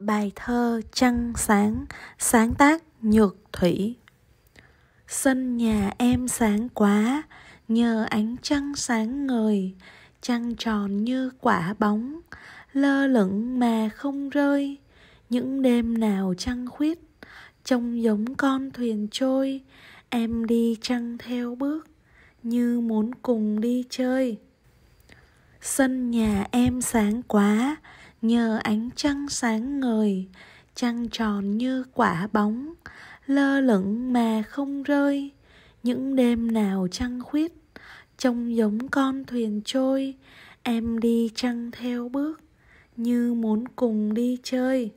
Bài thơ Trăng sáng, sáng tác Nhược Thủy Sân nhà em sáng quá, nhờ ánh trăng sáng ngời, trăng tròn như quả bóng, lơ lửng mà không rơi. Những đêm nào trăng khuyết, trông giống con thuyền trôi, em đi trăng theo bước, như muốn cùng đi chơi. Sân nhà em sáng quá, nhờ ánh trăng sáng ngời trăng tròn như quả bóng lơ lửng mà không rơi những đêm nào trăng khuyết trông giống con thuyền trôi em đi trăng theo bước như muốn cùng đi chơi